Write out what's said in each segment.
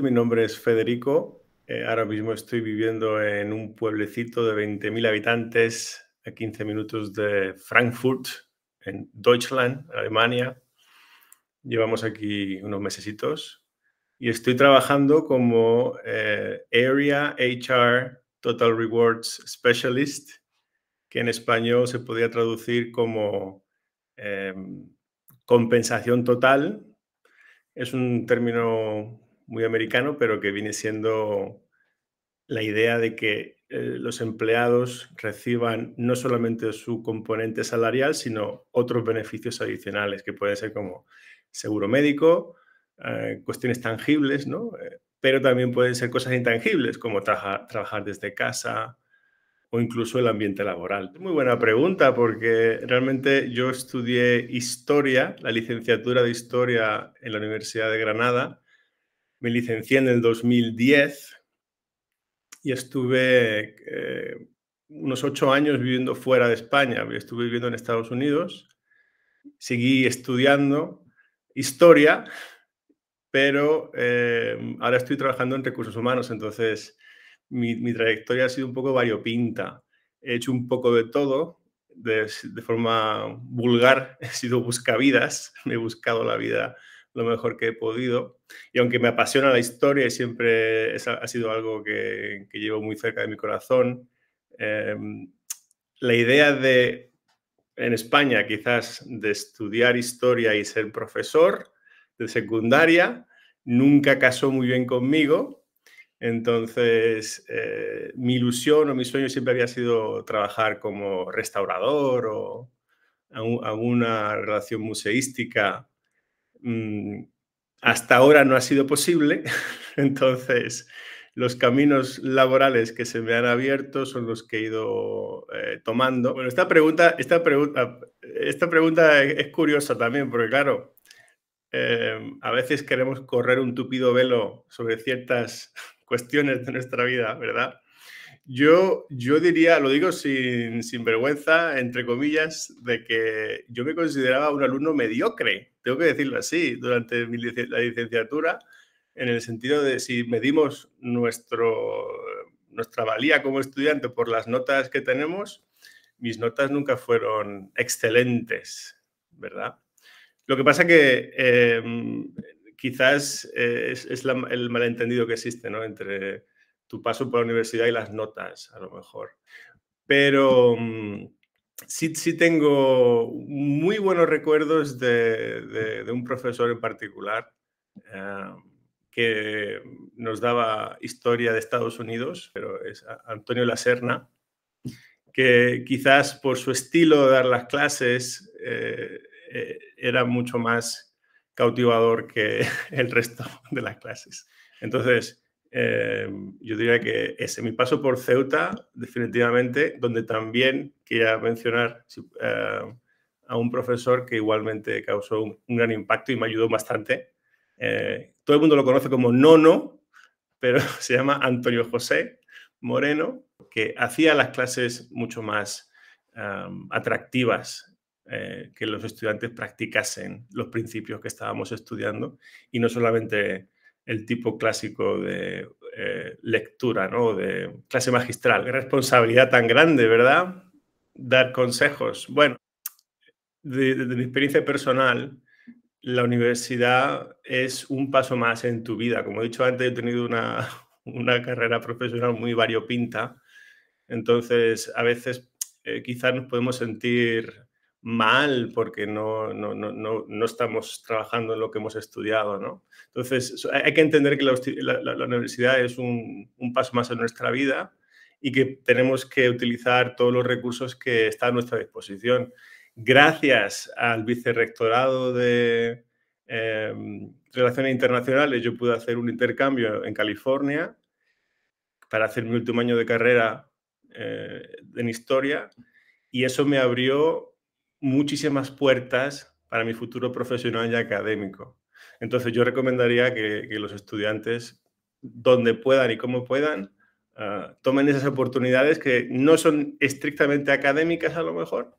Mi nombre es Federico. Eh, ahora mismo estoy viviendo en un pueblecito de 20.000 habitantes a 15 minutos de Frankfurt, en Deutschland, Alemania. Llevamos aquí unos mesecitos y estoy trabajando como eh, Area HR Total Rewards Specialist, que en español se podría traducir como eh, compensación total. Es un término muy americano, pero que viene siendo la idea de que eh, los empleados reciban no solamente su componente salarial, sino otros beneficios adicionales, que pueden ser como seguro médico, eh, cuestiones tangibles, eh, pero también pueden ser cosas intangibles, como trabajar desde casa o incluso el ambiente laboral. Muy buena pregunta, porque realmente yo estudié historia, la licenciatura de historia en la Universidad de Granada, me licencié en el 2010 y estuve eh, unos ocho años viviendo fuera de España. Estuve viviendo en Estados Unidos, seguí estudiando historia, pero eh, ahora estoy trabajando en recursos humanos, entonces mi, trayectoria ha sido un poco variopinta. He hecho un poco de todo, de, de forma vulgar, he sido buscavidas, me he buscado la vida lo mejor que he podido. Y aunque me apasiona la historia y siempre ha sido algo que, llevo muy cerca de mi corazón, em, la idea de, en España quizás, de estudiar historia y ser profesor de secundaria, nunca casó muy bien conmigo. Entonces, eh, mi ilusión o mi sueño siempre había sido trabajar como restaurador o alguna relación museística Mm, hasta ahora no ha sido posible, entonces los caminos laborales que se me han abierto son los que he ido eh, tomando. Bueno, esta pregunta, esta, pregunta, ah, esta pregunta e-, es curiosa también, porque claro, em, a veces queremos correr un tupido velo sobre ciertas cuestiones de nuestra vida, ¿verdad? Yo, diría, lo digo sin, vergüenza, entre comillas, de que yo me consideraba un alumno mediocre, tengo que decirlo así, durante la licenciatura, en el sentido de si medimos nuestro, nuestra valía como estudiante por las notas que tenemos, mis notas nunca fueron excelentes, ¿verdad? Lo que pasa que em, quizás eh, es, el malentendido que existe ¿no? entre tu paso por la universidad y las notas, a lo mejor. Pero mm, sí, sí tengo muy buenos recuerdos de, de, un profesor en particular eh, que nos daba historia de Estados Unidos, pero es Antonio Lacerna, que quizás por su estilo de dar las clases eh, eh, era mucho más cautivador que el resto de las clases. Entonces, Em, yo diría que ese mi paso por Ceuta, definitivamente, donde también quería mencionar em, a un profesor que igualmente causó un, gran impacto y me ayudó bastante. Eh, todo el mundo lo conoce como Nono, pero se llama Antonio José Moreno, que hacía las clases mucho más em, atractivas eh, que los estudiantes practicasen los principios que estábamos estudiando y no solamente el tipo clásico de eh, lectura, ¿no? De clase magistral. Qué responsabilidad tan grande, ¿verdad? Dar consejos. Bueno, desde mi experiencia personal, la universidad es un paso más en tu vida. Como he dicho antes, he tenido una, carrera profesional muy variopinta. Entonces, a veces eh, quizás nos podemos sentir mal porque no, no, no, no, estamos trabajando en lo que hemos estudiado, ¿no? Entonces, hay que entender que la, universidad es un, paso más en nuestra vida y que tenemos que utilizar todos los recursos que están a nuestra disposición. Gracias al vicerrectorado de em, Relaciones Internacionales, yo pude hacer un intercambio en California para hacer mi último año de carrera eh, en historia y eso me abrió muchísimas puertas para mi futuro profesional y académico. Entonces yo recomendaría que, los estudiantes, donde puedan y como puedan, ah, tomen esas oportunidades que no son estrictamente académicas a lo mejor,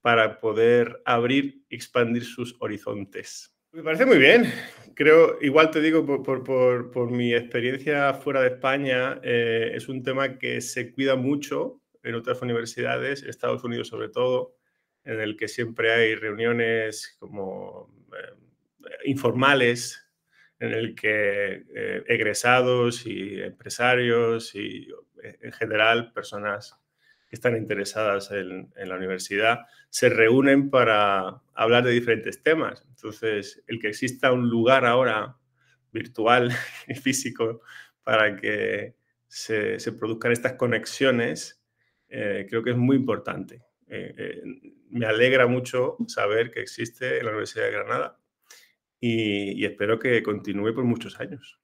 para poder abrir, y expandir sus horizontes. Me parece muy bien. Creo, igual te digo, por, mi experiencia fuera de España, eh, es un tema que se cuida mucho en otras universidades, Estados Unidos sobre todo, en el que siempre hay reuniones como eh, informales, en el que eh, egresados y empresarios y eh, en general personas que están interesadas en, la universidad se reúnen para hablar de diferentes temas. Entonces, el que exista un lugar ahora virtual y físico para que se, produzcan estas conexiones, creo que es muy importante. Eh, eh, me alegra mucho saber que existe en la Universidad de Granada y espero que continúe por muchos años.